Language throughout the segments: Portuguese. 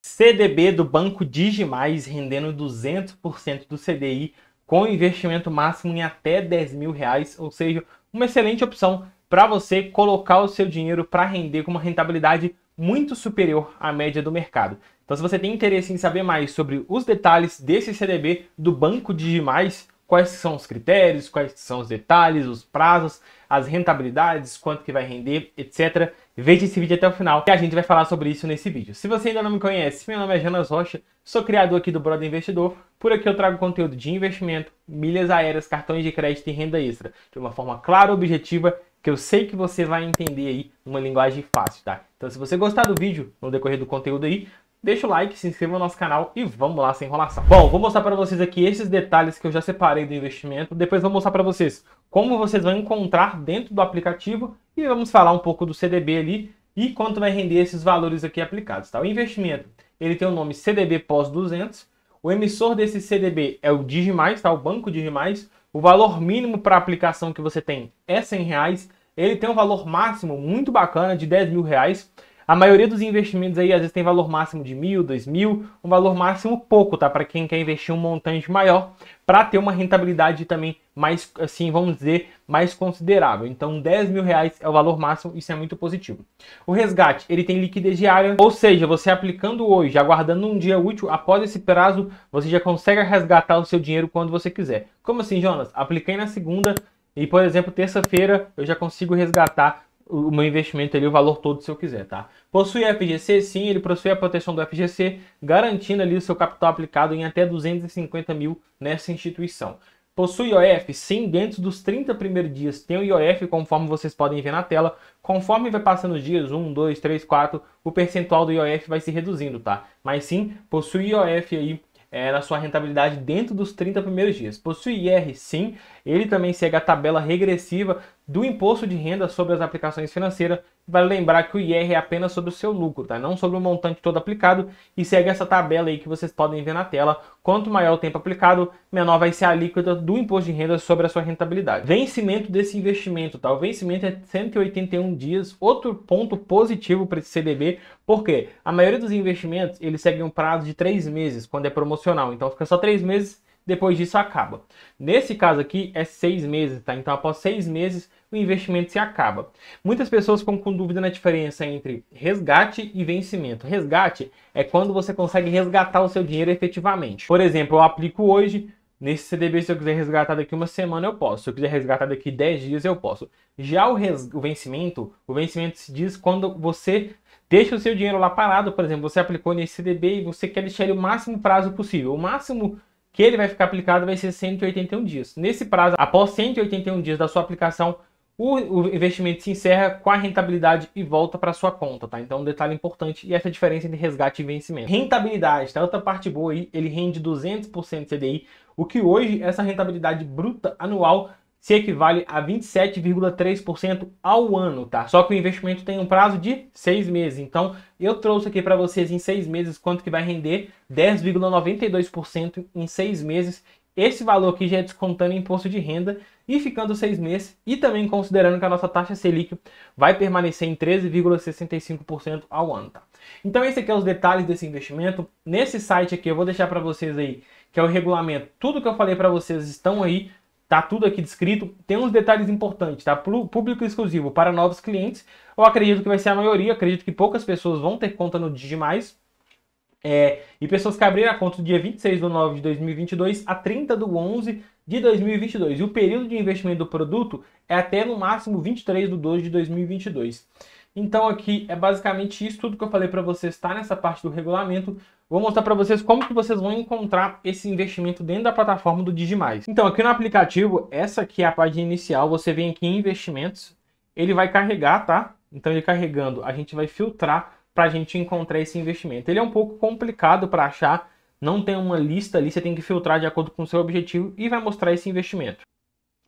CDB do Banco Digimais rendendo 200% do CDI com investimento máximo em até 10 mil reais, ou seja, uma excelente opção para você colocar o seu dinheiro para render com uma rentabilidade muito superior à média do mercado. Então, se você tem interesse em saber mais sobre os detalhes desse CDB do Banco Digimais, quais são os critérios, quais são os detalhes, os prazos, as rentabilidades, quanto que vai render, etc. Veja esse vídeo até o final, que a gente vai falar sobre isso nesse vídeo. Se você ainda não me conhece, meu nome é Jonas Rocha, sou criador aqui do Brother Investidor. Por aqui eu trago conteúdo de investimento, milhas aéreas, cartões de crédito e renda extra, de uma forma clara, objetiva, que eu sei que você vai entender aí uma linguagem fácil, tá? Então se você gostar do vídeo, no decorrer do conteúdo aí, deixa o like, se inscreva no nosso canal e vamos lá sem enrolação. Bom, vou mostrar para vocês aqui esses detalhes que eu já separei do investimento, depois vou mostrar para vocês como vocês vão encontrar dentro do aplicativo e vamos falar um pouco do CDB ali e quanto vai render esses valores aqui aplicados, tá? O investimento, ele tem o nome CDB Pós 200, o emissor desse CDB é o Digimais, tá? O Banco Digimais, o valor mínimo para a aplicação que você tem é R$100. reais, ele tem um valor máximo muito bacana de R$10.000. mil reais, a maioria dos investimentos aí às vezes tem valor máximo de mil, dois mil, um valor máximo pouco, tá? Para quem quer investir um montante maior, para ter uma rentabilidade também mais, assim, vamos dizer, mais considerável. Então, 10 mil reais é o valor máximo, isso é muito positivo. O resgate, ele tem liquidez diária, ou seja, você aplicando hoje, aguardando um dia útil, após esse prazo, você já consegue resgatar o seu dinheiro quando você quiser. Como assim, Jonas? Apliquei na segunda e, por exemplo, terça-feira eu já consigo resgatar o meu investimento ali, o valor todo se eu quiser, tá? Possui FGC? Sim, ele possui a proteção do FGC, garantindo ali o seu capital aplicado em até 250 mil nessa instituição. Possui IOF? Sim, dentro dos 30 primeiros dias tem o IOF, conforme vocês podem ver na tela. Conforme vai passando os dias, 1, 2, 3, 4, o percentual do IOF vai se reduzindo, tá? Mas sim, possui IOF aí é, na sua rentabilidade dentro dos 30 primeiros dias. Possui IR, sim, ele também segue a tabela regressiva do imposto de renda sobre as aplicações financeiras. Vale lembrar que o IR é apenas sobre o seu lucro, tá? Não sobre o montante todo aplicado e segue essa tabela aí que vocês podem ver na tela. Quanto maior o tempo aplicado, menor vai ser a alíquota do imposto de renda sobre a sua rentabilidade. Vencimento desse investimento, tá? O vencimento é 181 dias. Outro ponto positivo para esse CDB, porque a maioria dos investimentos, ele segue um prazo de três meses, quando é promocional. Então fica só três meses depois disso acaba. Nesse caso aqui é seis meses, tá? Então após seis meses o investimento se acaba. Muitas pessoas ficam com dúvida na diferença entre resgate e vencimento. Resgate é quando você consegue resgatar o seu dinheiro efetivamente. Por exemplo, eu aplico hoje, Nesse CDB, se eu quiser resgatar daqui uma semana, eu posso. Se eu quiser resgatar daqui 10 dias, eu posso. Já o, res... o vencimento, o vencimento se diz quando você deixa o seu dinheiro lá parado. Por exemplo, você aplicou nesse CDB e você quer deixar ele o máximo prazo possível. O máximo que ele vai ficar aplicado vai ser 181 dias. Nesse prazo, após 181 dias da sua aplicação, o, investimento se encerra com a rentabilidade e volta para sua conta, tá? Então, um detalhe importante e essa diferença entre resgate e vencimento. Rentabilidade, tá? Outra parte boa aí, ele rende 200% CDI, o que hoje essa rentabilidade bruta anual se equivale a 27,3% ao ano, tá? Só que o investimento tem um prazo de seis meses. Então, eu trouxe aqui para vocês em seis meses quanto que vai render 10,92% em seis meses. Esse valor aqui já é descontando imposto de renda e ficando seis meses e também considerando que a nossa taxa Selic vai permanecer em 13,65% ao ano, tá? Então, esse aqui é os detalhes desse investimento. Nesse site aqui eu vou deixar para vocês aí que é o regulamento. Tudo que eu falei para vocês estão aí Tá tudo aqui descrito. Tem uns detalhes importantes, tá? Público exclusivo para novos clientes. Eu acredito que vai ser a maioria. Acredito que poucas pessoas vão ter conta no Digimais. É, e pessoas que abriram a conta do dia 26 de 9 de 2022 a 30 de 11 de 2022. E o período de investimento do produto é até no máximo 23 de 12 de 2022. Então aqui é basicamente isso tudo que eu falei para vocês está nessa parte do regulamento. Vou mostrar para vocês como que vocês vão encontrar esse investimento dentro da plataforma do Digimais. Então aqui no aplicativo, essa aqui é a página inicial, você vem aqui em investimentos, ele vai carregar, tá? Então ele carregando, a gente vai filtrar para a gente encontrar esse investimento. Ele é um pouco complicado para achar, não tem uma lista ali, você tem que filtrar de acordo com o seu objetivo e vai mostrar esse investimento.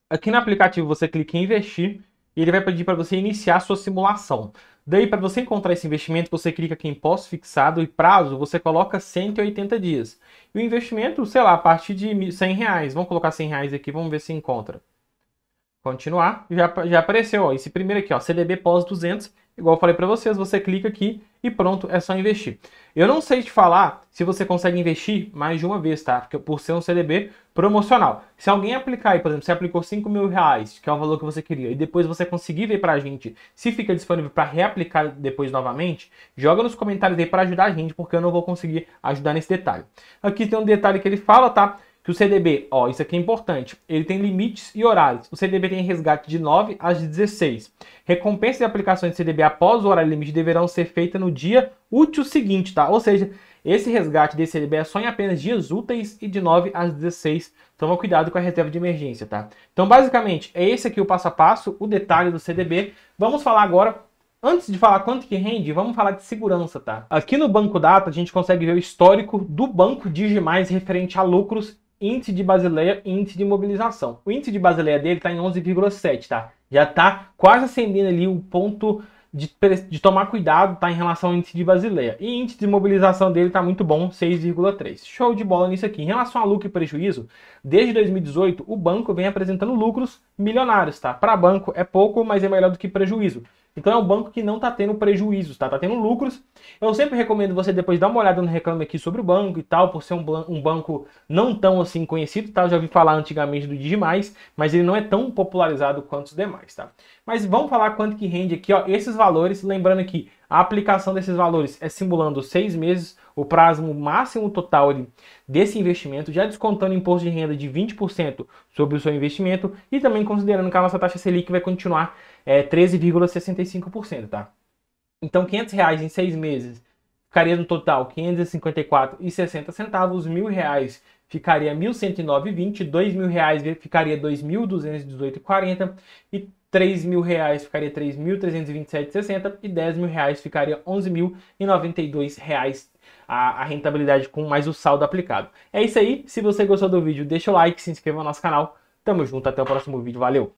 Aqui no aplicativo você clica em investir, e ele vai pedir para você iniciar sua simulação. Daí, para você encontrar esse investimento, você clica aqui em pós fixado e prazo, você coloca 180 dias. E o investimento, sei lá, a partir de 100 reais. Vamos colocar 100 reais aqui, vamos ver se encontra. Continuar, já, já apareceu, ó, esse primeiro aqui, ó, CDB pós 200, igual eu falei para vocês, você clica aqui e pronto, é só investir. Eu não sei te falar se você consegue investir mais de uma vez, tá? Porque por ser um CDB promocional. Se alguém aplicar aí, por exemplo, você aplicou 5 mil reais, que é o valor que você queria, e depois você conseguir ver pra gente se fica disponível para reaplicar depois novamente, joga nos comentários aí para ajudar a gente, porque eu não vou conseguir ajudar nesse detalhe. Aqui tem um detalhe que ele fala, tá? que o CDB, ó, isso aqui é importante, ele tem limites e horários. O CDB tem resgate de 9 às 16. Recompensas e aplicações de CDB após o horário limite deverão ser feitas no dia útil seguinte, tá? Ou seja, esse resgate desse CDB é só em apenas dias úteis e de 9 às 16. Toma cuidado com a reserva de emergência, tá? Então, basicamente, é esse aqui o passo a passo, o detalhe do CDB. Vamos falar agora Antes de falar quanto que rende, vamos falar de segurança, tá? Aqui no Banco Data, a gente consegue ver o histórico do banco Digimais referente a lucros índice de Basileia e índice de mobilização. O índice de Basileia dele está em 11,7, tá? Já está quase acendendo ali o ponto de, de tomar cuidado, tá? Em relação ao índice de Basileia. E índice de mobilização dele está muito bom, 6,3. Show de bola nisso aqui. Em relação a lucro e prejuízo, desde 2018 o banco vem apresentando lucros milionários, tá? Para banco é pouco, mas é melhor do que prejuízo. Então é um banco que não está tendo prejuízos, está Tá tendo lucros. Eu sempre recomendo você depois dar uma olhada no reclame aqui sobre o banco e tal, por ser um, um banco não tão assim conhecido, tá? Eu já ouvi falar antigamente do Digimais, mas ele não é tão popularizado quanto os demais, tá? Mas vamos falar quanto que rende aqui, ó, esses valores, lembrando que a aplicação desses valores é simulando seis meses, o prazo máximo total desse investimento, já descontando imposto de renda de 20% sobre o seu investimento e também considerando que a nossa taxa Selic vai continuar é, 13,65%, tá? Então, R$ reais em seis meses ficaria no total R$ 554,60, R$ reais ficaria 1.109,20, R$ mil reais ficaria 2.218,40 e 3 mil reais ficaria 3.327,60 e R$ mil reais ficaria R$ reais a, a, rentabilidade com mais o saldo aplicado. É isso aí, se você gostou do vídeo deixa o like, se inscreva no nosso canal, tamo junto, até o próximo vídeo, valeu!